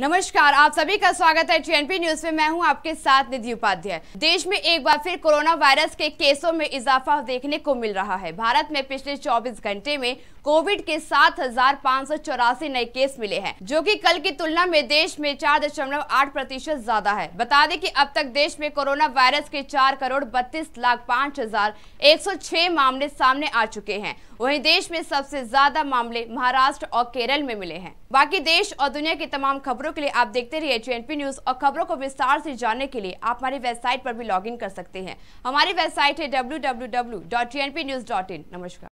नमस्कार आप सभी का स्वागत है टीएनपी न्यूज में मैं हूं आपके साथ निधि उपाध्याय देश में एक बार फिर कोरोना वायरस के केसों में इजाफा देखने को मिल रहा है भारत में पिछले 24 घंटे में कोविड के सात नए केस मिले हैं जो कि कल की तुलना में देश में 4.8 प्रतिशत ज्यादा है बता दें कि अब तक देश में कोरोना वायरस के चार करोड़ बत्तीस लाख पाँच मामले सामने आ चुके हैं वहीं देश में सबसे ज्यादा मामले महाराष्ट्र और केरल में मिले हैं बाकी देश और दुनिया की तमाम खबरों के लिए आप देखते रहिए जे न्यूज और खबरों को विस्तार से जानने के लिए आप हमारी वेबसाइट पर भी लॉग कर सकते हैं हमारी वेबसाइट है डब्ल्यू नमस्कार